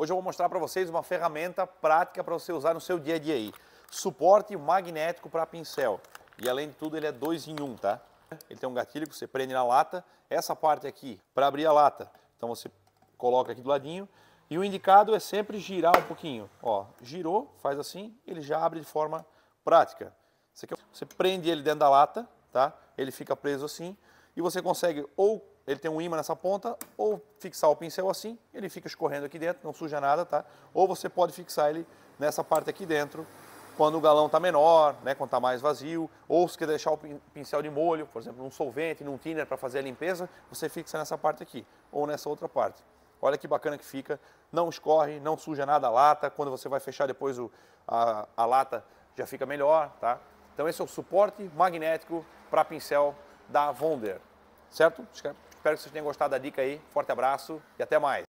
Hoje eu vou mostrar para vocês uma ferramenta prática para você usar no seu dia a dia aí. Suporte magnético para pincel. E além de tudo, ele é dois em um, tá? Ele tem um gatilho que você prende na lata. Essa parte aqui, para abrir a lata. Então você coloca aqui do ladinho. E o indicado é sempre girar um pouquinho. Ó, girou, faz assim, ele já abre de forma prática. Você prende ele dentro da lata tá? Ele fica preso assim e você consegue ou ele tem um imã nessa ponta, ou fixar o pincel assim, ele fica escorrendo aqui dentro, não suja nada, tá? Ou você pode fixar ele nessa parte aqui dentro, quando o galão está menor, né, quando está mais vazio, ou se quer deixar o pincel de molho, por exemplo, num solvente, num thinner para fazer a limpeza, você fixa nessa parte aqui, ou nessa outra parte. Olha que bacana que fica, não escorre, não suja nada a lata, quando você vai fechar depois o, a, a lata já fica melhor, tá? Então esse é o suporte magnético para pincel da Wonder, certo? Espero que vocês tenham gostado da dica aí. Forte abraço e até mais.